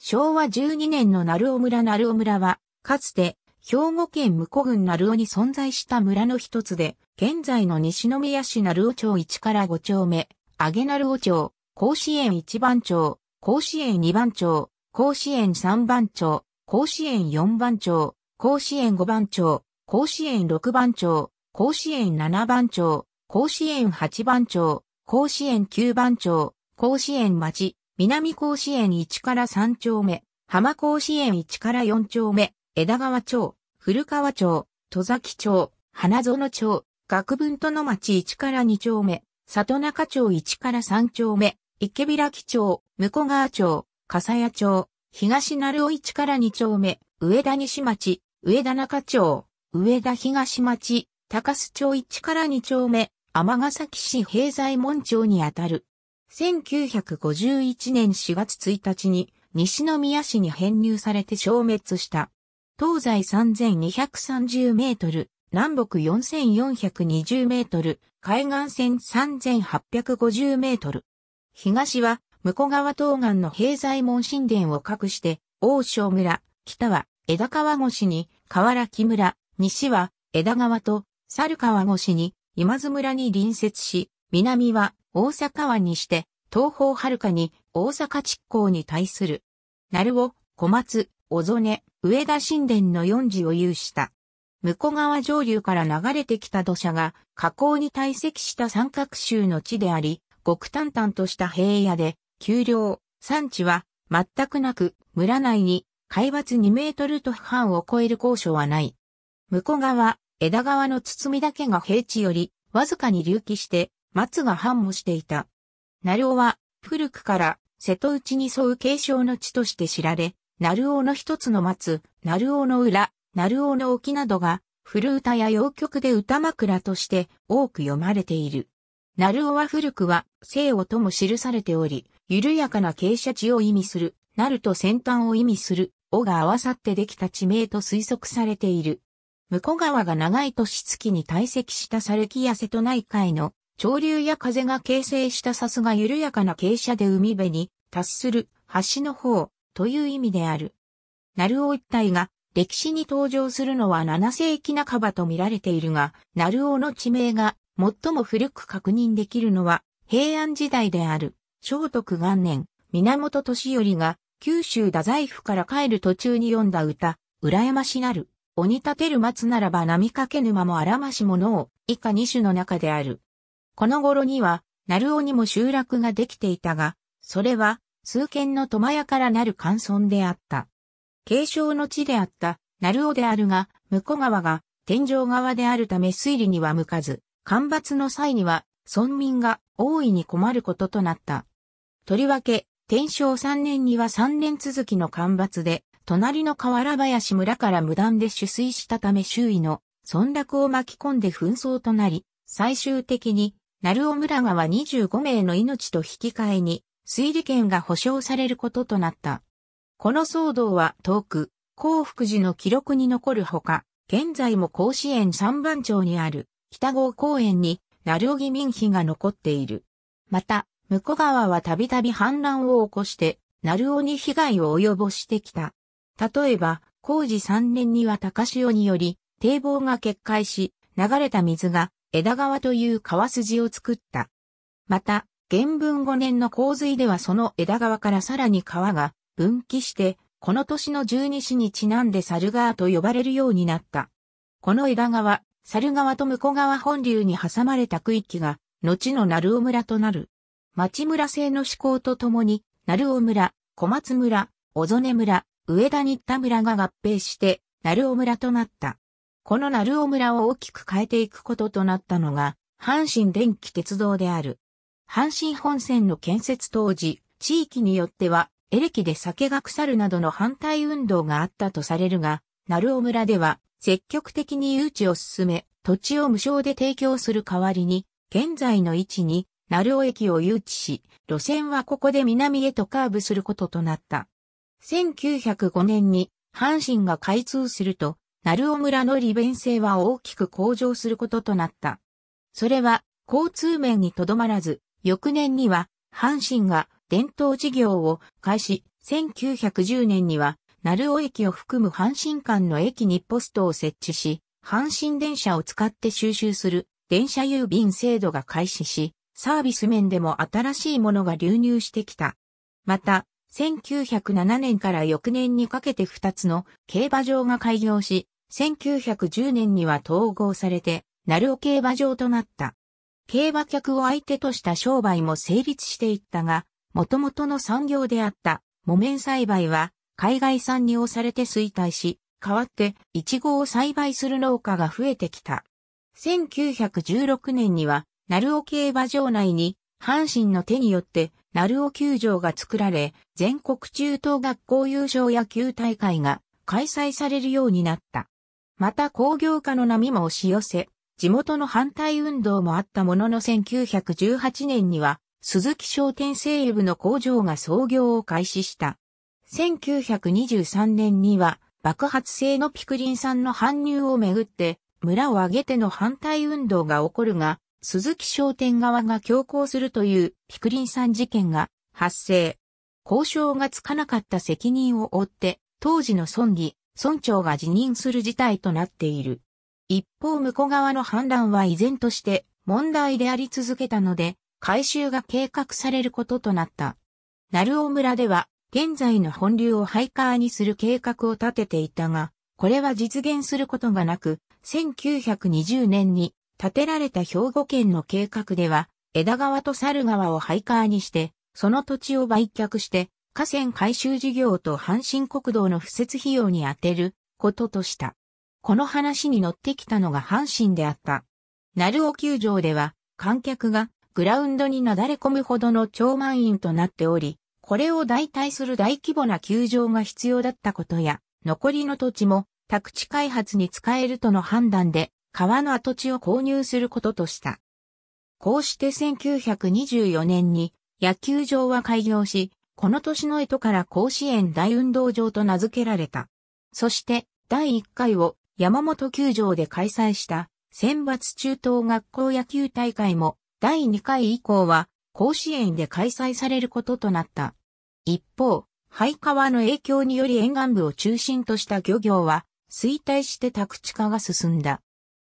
昭和12年の鳴尾村鳴尾村は、かつて、兵庫県向古郡鳴尾に存在した村の一つで、現在の西宮市鳴尾町1から5丁目、上げ鳴尾町、甲子園1番町、甲子園2番町、甲子園3番町、甲子園4番町、甲子園5番町、甲子園6番町、甲子園7番町、甲子園8番町、甲子園9番町、甲子園町、南甲子園1から3丁目、浜甲子園1から4丁目、枝川町、古川町、戸崎町、花園町、学文との町1から2丁目、里中町1から3丁目、池開町、向川町、笠谷町、東成尾1から2丁目、上田西町、上田中町、上田東町、高須町1から2丁目、天ヶ崎市平在門町にあたる。1951年4月1日に西宮市に編入されて消滅した。東西3230メートル、南北4420メートル、海岸線3850メートル。東は、向川東岸の平在門神殿を隠して、大正村、北は枝川越しに河原木村、西は枝川と猿川越しに今津村に隣接し、南は大阪湾にして、東方遥かに大阪地港に対する、鳴尾、小松、小曽根、上田神殿の四寺を有した。向こう側上流から流れてきた土砂が河口に堆積した三角州の地であり、極端淡々とした平野で、丘陵、山地は全くなく、村内に海抜2メートルと半を超える高所はない。向こう側、枝川の包みだけが平地より、わずかに隆起して、松が繁茂していた。鳴尾は古くから瀬戸内に沿う継承の地として知られ、鳴尾の一つの松、鳴尾の裏、鳴尾の沖などが古歌や洋曲で歌枕として多く読まれている。鳴尾は古くは聖をとも記されており、緩やかな傾斜地を意味する、なると先端を意味する、尾が合わさってできた地名と推測されている。向こうが長い年月に堆積したルキや瀬戸内海の潮流や風が形成したすが緩やかな傾斜で海辺に達する橋の方という意味である。鳴尾一帯が歴史に登場するのは7世紀半ばと見られているが、鳴尾の地名が最も古く確認できるのは平安時代である、聖徳元年、源俊頼が九州太宰府から帰る途中に読んだ歌、羨ましなる、鬼立てる松ならば波かけ沼もあらましものを以下二種の中である。この頃には、鳴尾にも集落ができていたが、それは、数軒の苫屋からなる乾村であった。継承の地であった、鳴尾であるが、向こう側が、天井側であるため推理には向かず、干ばつの際には、村民が大いに困ることとなった。とりわけ、天正3年には3年続きの干ばつで、隣の河原林村から無断で取水したため周囲の村落を巻き込んで紛争となり、最終的に鳴尾村川25名の命と引き換えに、推理権が保障されることとなった。この騒動は遠く、幸福寺の記録に残るほか、現在も甲子園三番町にある北郷公園に、鳴尾義民碑が残っている。また、向川はたびたび反乱を起こして、鳴尾に被害を及ぼしてきた。例えば、工事3年には高潮により、堤防が決壊し、流れた水が枝川という川筋を作った。また、原文5年の洪水ではその枝川からさらに川が分岐して、この年の十二市にちなんで猿川と呼ばれるようになった。この枝川、猿川と向川本流に挟まれた区域が、後の鳴尾村となる。町村制の思考とともに、鳴尾村、小松村、小曽根村、上田新田村が合併して、鳴尾村となった。この鳴尾村を大きく変えていくこととなったのが、阪神電気鉄道である。阪神本線の建設当時、地域によっては、エレキで酒が腐るなどの反対運動があったとされるが、鳴尾村では積極的に誘致を進め、土地を無償で提供する代わりに、現在の位置に鳴尾駅を誘致し、路線はここで南へとカーブすることとなった。1905年に阪神が開通すると、鳴尾村の利便性は大きく向上することとなった。それは、交通面にとどまらず、翌年には、阪神が伝統事業を開始、1910年には、鳴尾駅を含む阪神間の駅にポストを設置し、阪神電車を使って収集する電車郵便制度が開始し、サービス面でも新しいものが流入してきた。また、1907年から翌年にかけて2つの競馬場が開業し、1910年には統合されて、鳴尾競馬場となった。競馬客を相手とした商売も成立していったが、元々の産業であった木綿栽培は海外産に押されて衰退し、代わってイチゴを栽培する農家が増えてきた。1916年には、鳴尾競馬場内に阪神の手によって鳴尾球場が作られ、全国中等学校優勝野球大会が開催されるようになった。また工業化の波も押し寄せ、地元の反対運動もあったものの1918年には、鈴木商店西部の工場が創業を開始した。1923年には、爆発性のピクリン酸の搬入をめぐって、村を挙げての反対運動が起こるが、鈴木商店側が強行するというピクリンさん事件が発生。交渉がつかなかった責任を負って、当時の村議、村長が辞任する事態となっている。一方、向こう側の反乱は依然として問題であり続けたので、改修が計画されることとなった。鳴尾村では、現在の本流をハイカーにする計画を立てていたが、これは実現することがなく、1920年に建てられた兵庫県の計画では、枝川と猿川を廃川にして、その土地を売却して、河川改修事業と阪神国道の敷設費用に充てることとした。この話に乗ってきたのが阪神であった。鳴尾球場では、観客がグラウンドになだれ込むほどの超満員となっており、これを代替する大規模な球場が必要だったことや、残りの土地も宅地開発に使えるとの判断で、川の跡地を購入することとした。こうして1924年に野球場は開業し、この年の江戸から甲子園大運動場と名付けられた。そして第1回を山本球場で開催した選抜中等学校野球大会も第2回以降は甲子園で開催されることとなった。一方、廃川の影響により沿岸部を中心とした漁業は衰退して宅地化が進んだ。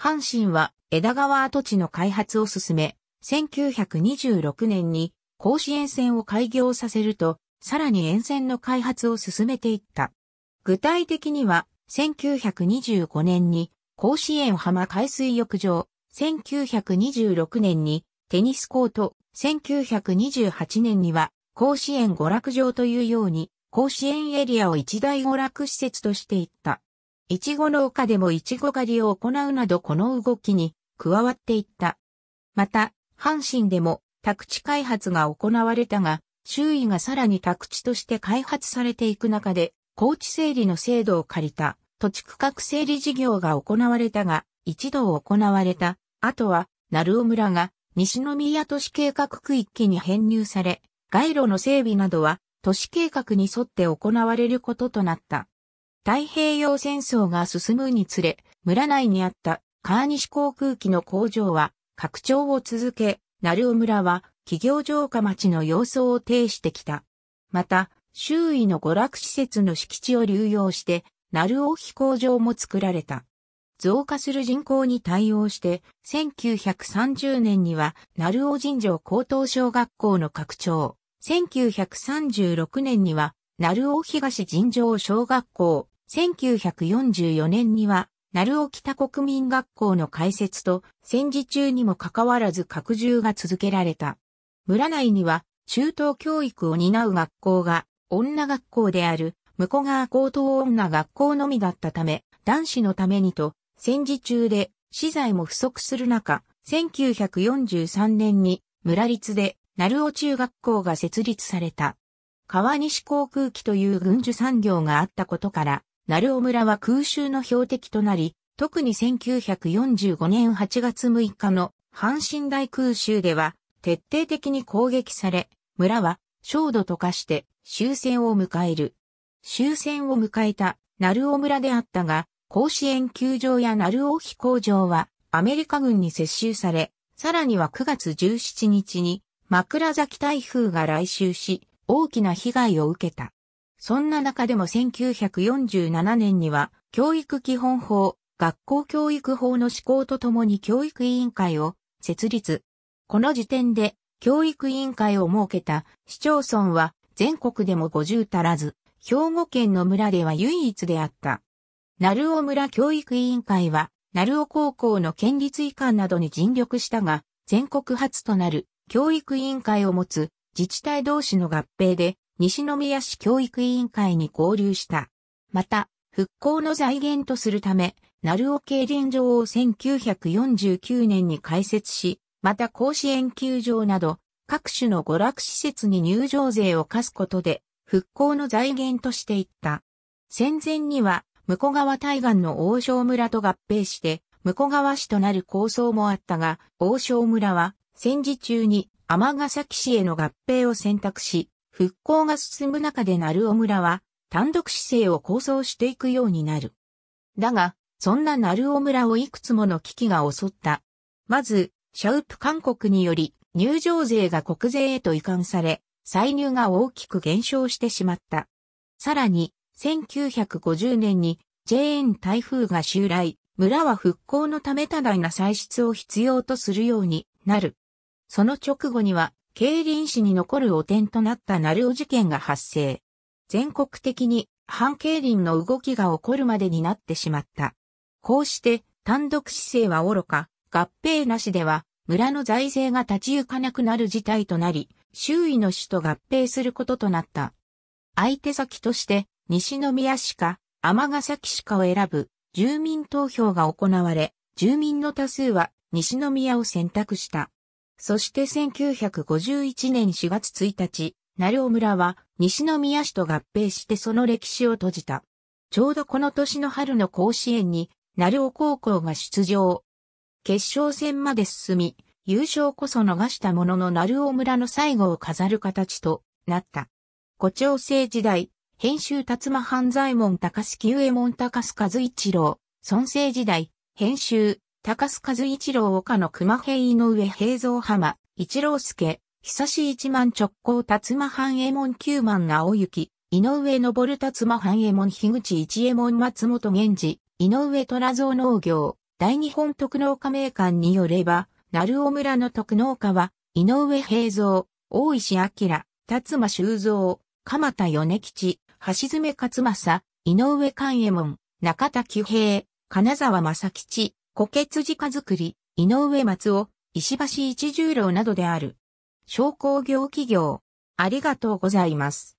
阪神は枝川跡地の開発を進め、1926年に甲子園線を開業させると、さらに沿線の開発を進めていった。具体的には、1925年に甲子園浜海水浴場、1926年にテニスコート、1928年には甲子園娯楽場というように、甲子園エリアを一大娯楽施設としていった。いちご農家でもいちご狩りを行うなどこの動きに加わっていった。また、阪神でも宅地開発が行われたが、周囲がさらに宅地として開発されていく中で、高地整理の制度を借りた土地区画整理事業が行われたが、一度行われた。あとは、鳴尾村が西宮都市計画区域に編入され、街路の整備などは都市計画に沿って行われることとなった。太平洋戦争が進むにつれ、村内にあった川西航空機の工場は拡張を続け、鳴尾村は企業城下町の様相を呈してきた。また、周囲の娯楽施設の敷地を流用して、鳴尾飛行場も作られた。増加する人口に対応して、1930年には、鳴尾神城高等小学校の拡張、1936年には、鳴尾東尋常小学校、1944年には、鳴尾北国民学校の開設と、戦時中にもかかわらず拡充が続けられた。村内には、中等教育を担う学校が、女学校である、向こう川高等女学校のみだったため、男子のためにと、戦時中で、資材も不足する中、1943年に、村立で、鳴尾中学校が設立された。川西航空機という軍需産業があったことから、鳴尾村は空襲の標的となり、特に1945年8月6日の阪神大空襲では徹底的に攻撃され、村は焦土と化して終戦を迎える。終戦を迎えた鳴尾村であったが、甲子園球場や鳴尾飛行場はアメリカ軍に接収され、さらには9月17日に枕崎台風が来襲し、大きな被害を受けた。そんな中でも1947年には、教育基本法、学校教育法の施行とともに教育委員会を設立。この時点で、教育委員会を設けた市町村は全国でも50足らず、兵庫県の村では唯一であった。鳴尾村教育委員会は、鳴尾高校の県立移管などに尽力したが、全国初となる教育委員会を持つ自治体同士の合併で、西宮市教育委員会に合流した。また、復興の財源とするため、鳴尾競輪場を1949年に開設し、また甲子園球場など、各種の娯楽施設に入場税を課すことで、復興の財源としていった。戦前には、向川対岸の王将村と合併して、向川市となる構想もあったが、王将村は、戦時中にヶ崎市への合併を選択し、復興が進む中で鳴尾村は単独姿勢を構想していくようになる。だが、そんな鳴尾村をいくつもの危機が襲った。まず、シャウプ勧告により入場税が国税へと移管され、歳入が大きく減少してしまった。さらに、1950年に JN 台風が襲来、村は復興のため多大な歳出を必要とするようになる。その直後には、競輪史に残る汚点となった鳴尾事件が発生。全国的に反競輪の動きが起こるまでになってしまった。こうして単独姿勢は愚か、合併なしでは村の財政が立ち行かなくなる事態となり、周囲の市と合併することとなった。相手先として西宮市か尼崎市かを選ぶ住民投票が行われ、住民の多数は西宮を選択した。そして1951年4月1日、鳴尾村は西宮市と合併してその歴史を閉じた。ちょうどこの年の春の甲子園に、鳴尾高校が出場。決勝戦まで進み、優勝こそ逃したものの鳴尾村の最後を飾る形となった。古蝶生時代、編集辰馬半左衛門高須上門高須和一郎、孫生時代、編集高須和一郎岡野熊平井上平蔵浜、一郎助、久し一万直行辰馬半右衛門九万青雪、井上昇辰馬半右衛門樋口一右衛門松本源氏、井上虎造農業、大日本特農家名館によれば、鳴尾村の特農家は、井上平蔵、大石明、辰馬修造、鎌田米吉、橋爪勝正、井上寛右衛門、中田久平、金沢正吉、虎血塚作り、井上松尾、石橋一十郎などである。商工業企業。ありがとうございます。